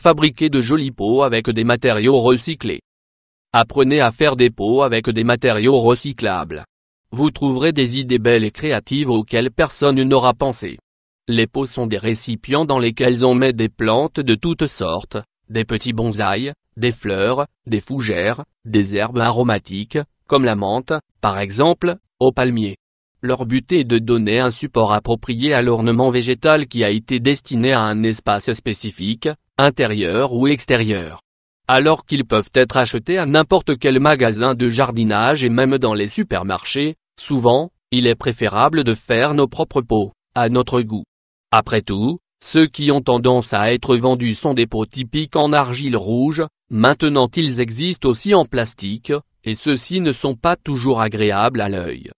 fabriquez de jolis pots avec des matériaux recyclés. Apprenez à faire des pots avec des matériaux recyclables. Vous trouverez des idées belles et créatives auxquelles personne n'aura pensé. Les pots sont des récipients dans lesquels on met des plantes de toutes sortes, des petits bonsaïs, des fleurs, des fougères, des herbes aromatiques, comme la menthe, par exemple, au palmier. Leur but est de donner un support approprié à l'ornement végétal qui a été destiné à un espace spécifique, intérieur ou extérieur. Alors qu'ils peuvent être achetés à n'importe quel magasin de jardinage et même dans les supermarchés, souvent, il est préférable de faire nos propres pots, à notre goût. Après tout, ceux qui ont tendance à être vendus sont des pots typiques en argile rouge, maintenant ils existent aussi en plastique, et ceux-ci ne sont pas toujours agréables à l'œil.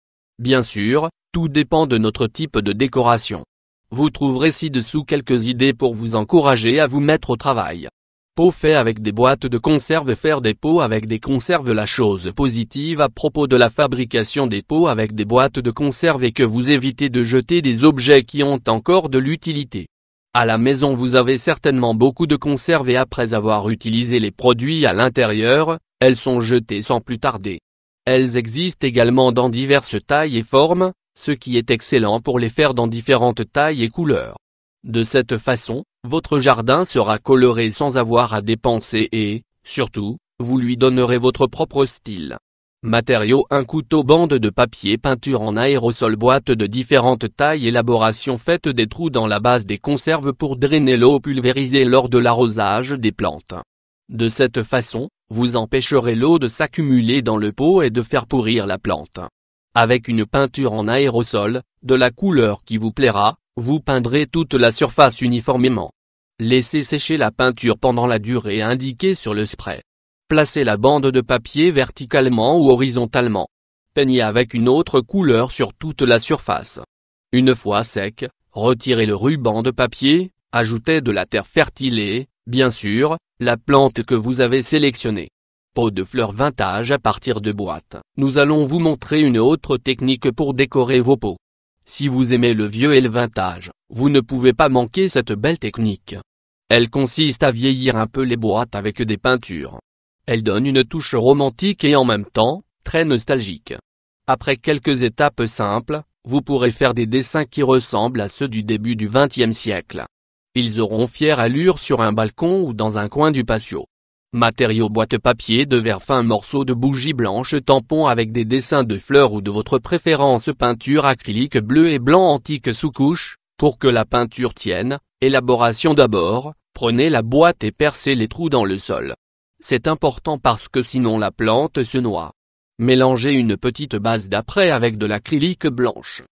Bien sûr, tout dépend de notre type de décoration. Vous trouverez ci-dessous quelques idées pour vous encourager à vous mettre au travail. Peau fait avec des boîtes de conserve Faire des pots avec des conserves La chose positive à propos de la fabrication des pots avec des boîtes de conserve est que vous évitez de jeter des objets qui ont encore de l'utilité. À la maison vous avez certainement beaucoup de conserves et après avoir utilisé les produits à l'intérieur, elles sont jetées sans plus tarder. Elles existent également dans diverses tailles et formes, ce qui est excellent pour les faire dans différentes tailles et couleurs. De cette façon, votre jardin sera coloré sans avoir à dépenser et, surtout, vous lui donnerez votre propre style. Matériaux un couteau bande de papier peinture en aérosol boîte de différentes tailles élaboration faite des trous dans la base des conserves pour drainer l'eau pulvérisée lors de l'arrosage des plantes. De cette façon, vous empêcherez l'eau de s'accumuler dans le pot et de faire pourrir la plante. Avec une peinture en aérosol, de la couleur qui vous plaira, vous peindrez toute la surface uniformément. Laissez sécher la peinture pendant la durée indiquée sur le spray. Placez la bande de papier verticalement ou horizontalement. Peignez avec une autre couleur sur toute la surface. Une fois sec, retirez le ruban de papier, ajoutez de la terre fertilée. Bien sûr, la plante que vous avez sélectionnée. Pot de fleurs vintage à partir de boîtes. Nous allons vous montrer une autre technique pour décorer vos pots. Si vous aimez le vieux et le vintage, vous ne pouvez pas manquer cette belle technique. Elle consiste à vieillir un peu les boîtes avec des peintures. Elle donne une touche romantique et en même temps, très nostalgique. Après quelques étapes simples, vous pourrez faire des dessins qui ressemblent à ceux du début du XXe siècle. Ils auront fière allure sur un balcon ou dans un coin du patio. Matériaux boîte papier de verre fin morceau de bougie blanche tampon avec des dessins de fleurs ou de votre préférence peinture acrylique bleu et blanc antique sous couche, pour que la peinture tienne, élaboration d'abord, prenez la boîte et percez les trous dans le sol. C'est important parce que sinon la plante se noie. Mélangez une petite base d'après avec de l'acrylique blanche.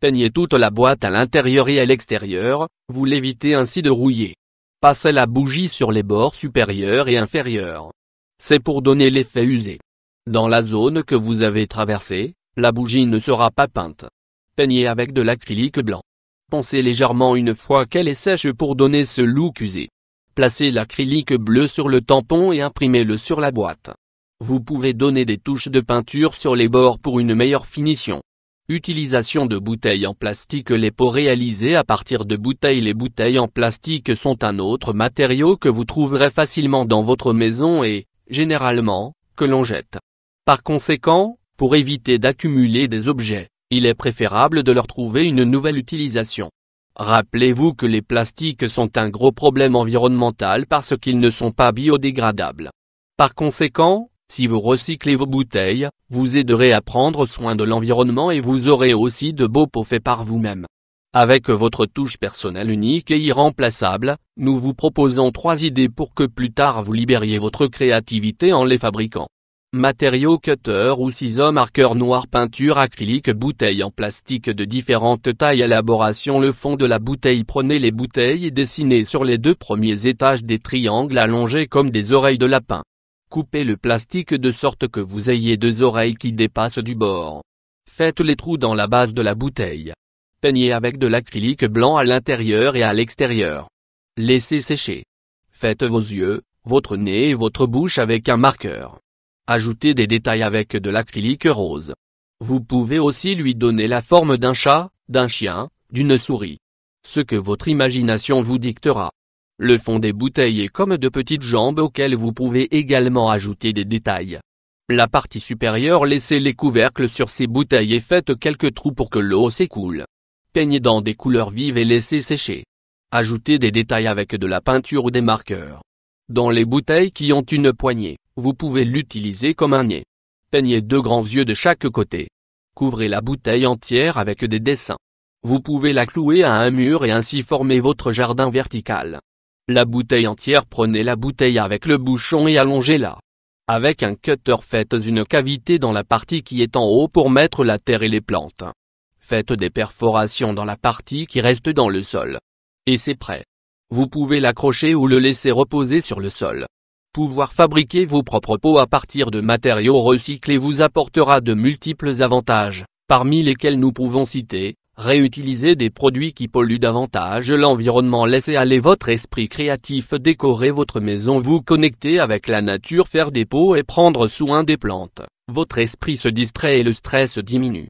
Peignez toute la boîte à l'intérieur et à l'extérieur, vous l'évitez ainsi de rouiller. Passez la bougie sur les bords supérieurs et inférieurs. C'est pour donner l'effet usé. Dans la zone que vous avez traversée, la bougie ne sera pas peinte. Peignez avec de l'acrylique blanc. Pensez légèrement une fois qu'elle est sèche pour donner ce look usé. Placez l'acrylique bleu sur le tampon et imprimez-le sur la boîte. Vous pouvez donner des touches de peinture sur les bords pour une meilleure finition. Utilisation de bouteilles en plastique Les pots réalisés à partir de bouteilles Les bouteilles en plastique sont un autre matériau que vous trouverez facilement dans votre maison et, généralement, que l'on jette. Par conséquent, pour éviter d'accumuler des objets, il est préférable de leur trouver une nouvelle utilisation. Rappelez-vous que les plastiques sont un gros problème environnemental parce qu'ils ne sont pas biodégradables. Par conséquent, si vous recyclez vos bouteilles, vous aiderez à prendre soin de l'environnement et vous aurez aussi de beaux pots faits par vous-même. Avec votre touche personnelle unique et irremplaçable, nous vous proposons trois idées pour que plus tard vous libériez votre créativité en les fabriquant. Matériaux cutter ou ciseaux marqueurs noir peinture acrylique bouteilles en plastique de différentes tailles élaboration le fond de la bouteille prenez les bouteilles et dessinez sur les deux premiers étages des triangles allongés comme des oreilles de lapin. Coupez le plastique de sorte que vous ayez deux oreilles qui dépassent du bord. Faites les trous dans la base de la bouteille. Peignez avec de l'acrylique blanc à l'intérieur et à l'extérieur. Laissez sécher. Faites vos yeux, votre nez et votre bouche avec un marqueur. Ajoutez des détails avec de l'acrylique rose. Vous pouvez aussi lui donner la forme d'un chat, d'un chien, d'une souris. Ce que votre imagination vous dictera. Le fond des bouteilles est comme de petites jambes auxquelles vous pouvez également ajouter des détails. La partie supérieure laissez les couvercles sur ces bouteilles et faites quelques trous pour que l'eau s'écoule. Peignez dans des couleurs vives et laissez sécher. Ajoutez des détails avec de la peinture ou des marqueurs. Dans les bouteilles qui ont une poignée, vous pouvez l'utiliser comme un nez. Peignez deux grands yeux de chaque côté. Couvrez la bouteille entière avec des dessins. Vous pouvez la clouer à un mur et ainsi former votre jardin vertical. La bouteille entière prenez la bouteille avec le bouchon et allongez-la. Avec un cutter faites une cavité dans la partie qui est en haut pour mettre la terre et les plantes. Faites des perforations dans la partie qui reste dans le sol. Et c'est prêt. Vous pouvez l'accrocher ou le laisser reposer sur le sol. Pouvoir fabriquer vos propres pots à partir de matériaux recyclés vous apportera de multiples avantages, parmi lesquels nous pouvons citer, Réutiliser des produits qui polluent davantage l'environnement Laissez aller votre esprit créatif décorer votre maison Vous connecter avec la nature Faire des pots et prendre soin des plantes. Votre esprit se distrait et le stress diminue.